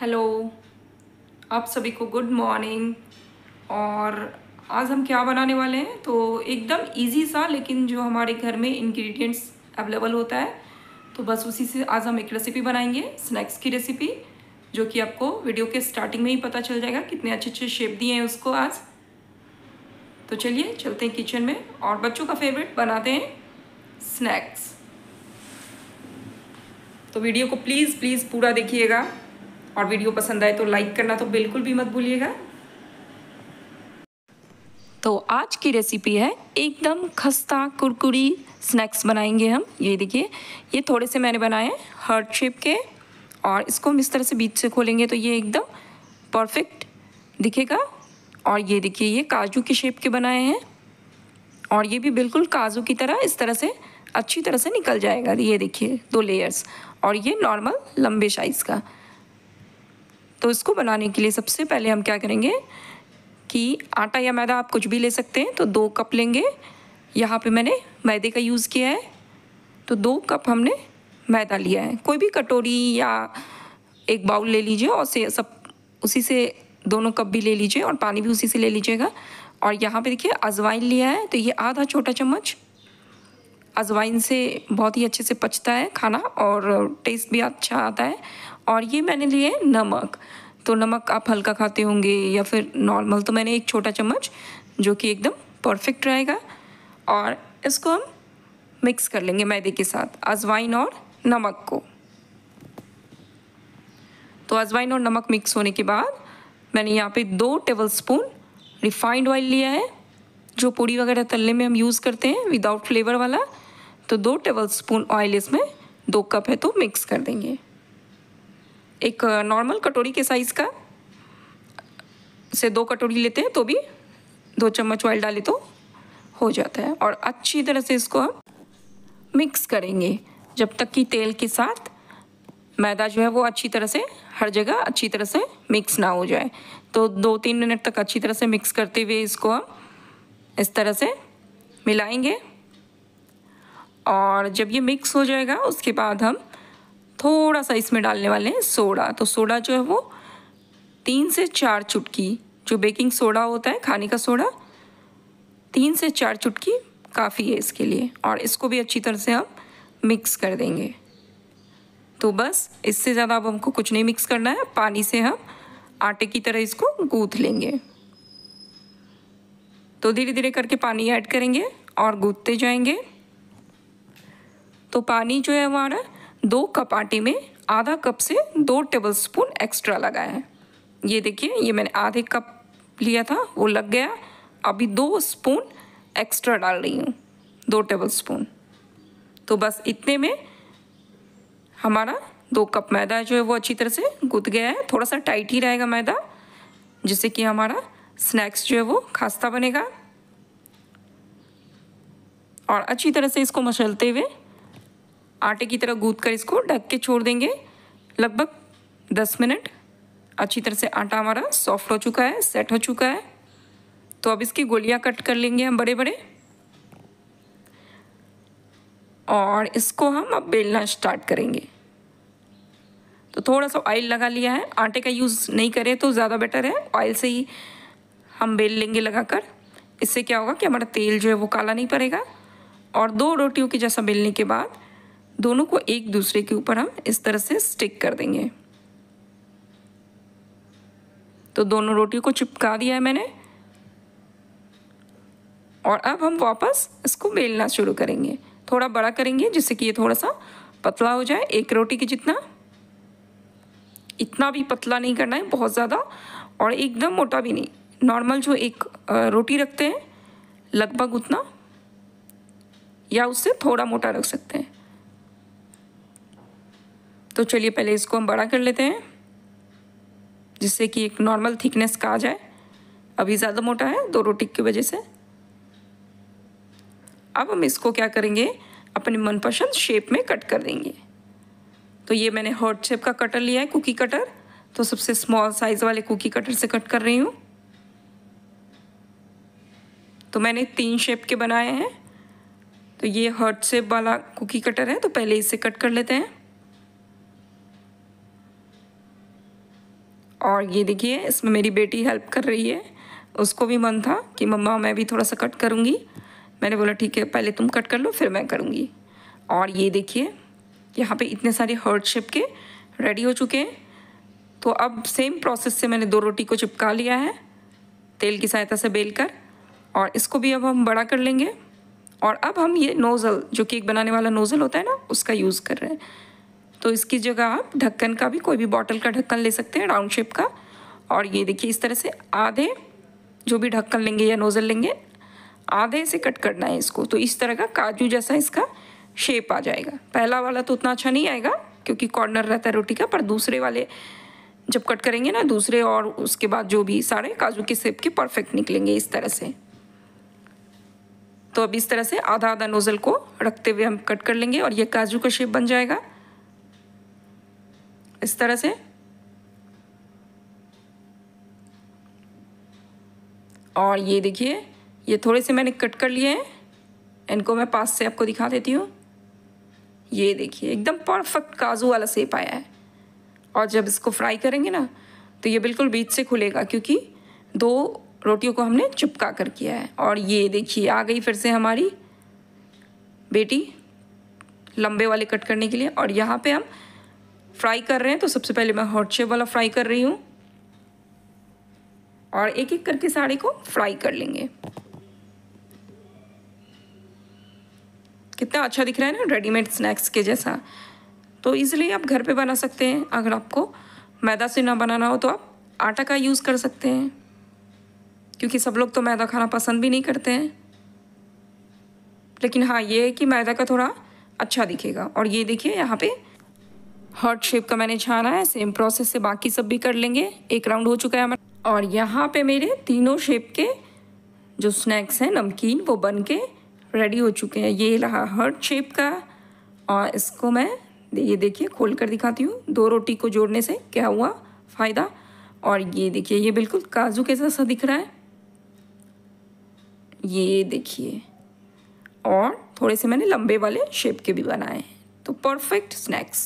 hello आप सभी को गुड मॉर्निंग और आज हम क्या बनाने वाले हैं तो एकदम इजी सा लेकिन जो हमारे घर में इंग्रेडिएंट्स अवेलेबल होता है तो बस उसी से आज हम एक रेसिपी बनाएंगे स्नैक्स की रेसिपी जो कि आपको वीडियो के स्टार्टिंग में ही पता चल जाएगा कितने अच्छे अच्छे शेप दिए हैं उसको आज तो चलिए चलते हैं किचन में और बच्चों का फेवरेट बनाते हैं स्नैक्स तो वीडियो को प्लीज़ प्लीज़ पूरा देखिएगा और वीडियो पसंद आए तो लाइक करना तो बिल्कुल भी मत भूलिएगा तो आज की रेसिपी है एकदम खस्ता कुरकुरी स्नैक्स बनाएंगे हम ये देखिए ये थोड़े से मैंने बनाए हैं हर्ट शेप के और इसको हम इस तरह से बीच से खोलेंगे तो ये एकदम परफेक्ट दिखेगा और ये देखिए ये काजू के शेप के बनाए हैं और ये भी बिल्कुल काजू की तरह इस तरह से अच्छी तरह से निकल जाएगा ये देखिए दो लेयर्स और ये नॉर्मल लंबे साइज़ का तो इसको बनाने के लिए सबसे पहले हम क्या करेंगे कि आटा या मैदा आप कुछ भी ले सकते हैं तो दो कप लेंगे यहाँ पे मैंने मैदे का यूज़ किया है तो दो कप हमने मैदा लिया है कोई भी कटोरी या एक बाउल ले लीजिए और से सब उसी से दोनों कप भी ले लीजिए और पानी भी उसी से ले लीजिएगा और यहाँ पे देखिए अजवाइन लिया है तो ये आधा छोटा चम्मच अजवाइन से बहुत ही अच्छे से पचता है खाना और टेस्ट भी अच्छा आता है और ये मैंने लिए नमक तो नमक आप हल्का खाते होंगे या फिर नॉर्मल तो मैंने एक छोटा चम्मच जो कि एकदम परफेक्ट रहेगा और इसको हम मिक्स कर लेंगे मैदे के साथ अजवाइन और नमक को तो अजवाइन और नमक मिक्स होने के बाद मैंने यहाँ पे दो टेबल स्पून रिफाइंड ऑयल लिया है जो पूड़ी वगैरह तलने में हम यूज़ करते हैं विदाउट फ्लेवर वाला तो दो टेबल स्पून ऑयल इसमें दो कप है तो मिक्स कर देंगे एक नॉर्मल कटोरी के साइज़ का से दो कटोरी लेते हैं तो भी दो चम्मच ऑयल डाले तो हो जाता है और अच्छी तरह से इसको हम मिक्स करेंगे जब तक कि तेल के साथ मैदा जो है वो अच्छी तरह से हर जगह अच्छी तरह से मिक्स ना हो जाए तो दो तीन मिनट तक अच्छी तरह से मिक्स करते हुए इसको हम इस तरह से मिलाएंगे और जब ये मिक्स हो जाएगा उसके बाद हम थोड़ा सा इसमें डालने वाले हैं सोडा तो सोडा जो है वो तीन से चार चुटकी जो बेकिंग सोडा होता है खाने का सोडा तीन से चार चुटकी काफ़ी है इसके लिए और इसको भी अच्छी तरह से हम मिक्स कर देंगे तो बस इससे ज़्यादा अब हमको कुछ नहीं मिक्स करना है पानी से हम आटे की तरह इसको गूँथ लेंगे तो धीरे धीरे करके पानी ऐड करेंगे और गूँथते जाएंगे तो पानी जो है हमारा दो कप आटे में आधा कप से दो टेबल स्पून एक्स्ट्रा लगाया है ये देखिए ये मैंने आधे कप लिया था वो लग गया अभी दो स्पून एक्स्ट्रा डाल रही हूँ दो टेबल स्पून तो बस इतने में हमारा दो कप मैदा जो है वो अच्छी तरह से गुद गया है थोड़ा सा टाइट ही रहेगा मैदा जिससे कि हमारा स्नैक्स जो है वो खास्ता बनेगा और अच्छी तरह से इसको मसलते हुए आटे की तरह गूद कर इसको ढक के छोड़ देंगे लगभग दस मिनट अच्छी तरह से आटा हमारा सॉफ्ट हो चुका है सेट हो चुका है तो अब इसकी गोलियां कट कर लेंगे हम बड़े बड़े और इसको हम अब बेलना स्टार्ट करेंगे तो थोड़ा सा ऑयल लगा लिया है आटे का यूज़ नहीं करें तो ज़्यादा बेटर है ऑयल से ही हम बेल लेंगे लगाकर इससे क्या होगा कि हमारा तेल जो है वो काला नहीं पड़ेगा और दो रोटियों के जैसा बेलने के बाद दोनों को एक दूसरे के ऊपर हम इस तरह से स्टिक कर देंगे तो दोनों रोटियों को चिपका दिया है मैंने और अब हम वापस इसको बेलना शुरू करेंगे थोड़ा बड़ा करेंगे जिससे कि ये थोड़ा सा पतला हो जाए एक रोटी के जितना इतना भी पतला नहीं करना है बहुत ज़्यादा और एकदम मोटा भी नहीं नॉर्मल जो एक रोटी रखते हैं लगभग उतना या उससे थोड़ा मोटा रख सकते हैं तो चलिए पहले इसको हम बड़ा कर लेते हैं जिससे कि एक नॉर्मल थिकनेस का आ जाए अभी ज़्यादा मोटा है दो रोटी की वजह से अब हम इसको क्या करेंगे अपने मनपसंद शेप में कट कर देंगे तो ये मैंने हॉट शेप का कटर लिया है कुकी कटर तो सबसे स्मॉल साइज़ वाले कुकी कटर से कट कर रही हूँ तो मैंने तीन शेप के बनाए हैं तो ये हॉट शेप वाला कुकी कटर है तो पहले इसे कट कर लेते हैं और ये देखिए इसमें मेरी बेटी हेल्प कर रही है उसको भी मन था कि मम्मा मैं भी थोड़ा सा कट करूँगी मैंने बोला ठीक है पहले तुम कट कर लो फिर मैं करूँगी और ये देखिए यहाँ पे इतने सारे हर्ट शेप के रेडी हो चुके हैं तो अब सेम प्रोसेस से मैंने दो रोटी को चिपका लिया है तेल की सहायता से बेल कर और इसको भी अब हम बड़ा कर लेंगे और अब हम ये नोज़ल जो केक बनाने वाला नोज़ल होता है ना उसका यूज़ कर रहे हैं तो इसकी जगह आप ढक्कन का भी कोई भी बॉटल का ढक्कन ले सकते हैं राउंड शेप का और ये देखिए इस तरह से आधे जो भी ढक्कन लेंगे या नोज़ल लेंगे आधे से कट करना है इसको तो इस तरह का काजू जैसा इसका शेप आ जाएगा पहला वाला तो उतना अच्छा नहीं आएगा क्योंकि कॉर्नर रहता है रोटी का पर दूसरे वाले जब कट करेंगे ना दूसरे और उसके बाद जो भी सारे काजू के सेप के परफेक्ट निकलेंगे इस तरह से तो अब इस तरह से आधा आधा नोज़ल को रखते हुए हम कट कर लेंगे और ये काजू का शेप बन जाएगा इस तरह से और ये देखिए ये थोड़े से मैंने कट कर लिए हैं इनको मैं पास से आपको दिखा देती हूँ ये देखिए एकदम परफेक्ट काजू वाला सेप आया है और जब इसको फ्राई करेंगे ना तो ये बिल्कुल बीच से खुलेगा क्योंकि दो रोटियों को हमने चिपका कर किया है और ये देखिए आ गई फिर से हमारी बेटी लंबे वाले कट करने के लिए और यहाँ पे हम फ्राई कर रहे हैं तो सबसे पहले मैं हॉट शेप वाला फ्राई कर रही हूँ और एक एक करके साड़ी को फ्राई कर लेंगे कितना अच्छा दिख रहा है ना रेडीमेड स्नैक्स के जैसा तो इजीली आप घर पे बना सकते हैं अगर आपको मैदा से ना बनाना हो तो आप आटा का यूज़ कर सकते हैं क्योंकि सब लोग तो मैदा खाना पसंद भी नहीं करते हैं लेकिन हाँ ये है कि मैदा का थोड़ा अच्छा दिखेगा और ये देखिए यहाँ पे हर्ट शेप का मैंने छाना है सेम प्रोसेस से बाकी सब भी कर लेंगे एक राउंड हो चुका है हमारा और यहाँ पे मेरे तीनों शेप के जो स्नैक्स हैं नमकीन वो बन के रेडी हो चुके हैं ये रहा हर्ट शेप का और इसको मैं ये देखिए खोल कर दिखाती हूँ दो रोटी को जोड़ने से क्या हुआ फ़ायदा और ये देखिए ये बिल्कुल काजू के जैसा दिख रहा है ये देखिए और थोड़े से मैंने लंबे वाले शेप के भी बनाए हैं तो परफेक्ट स्नैक्स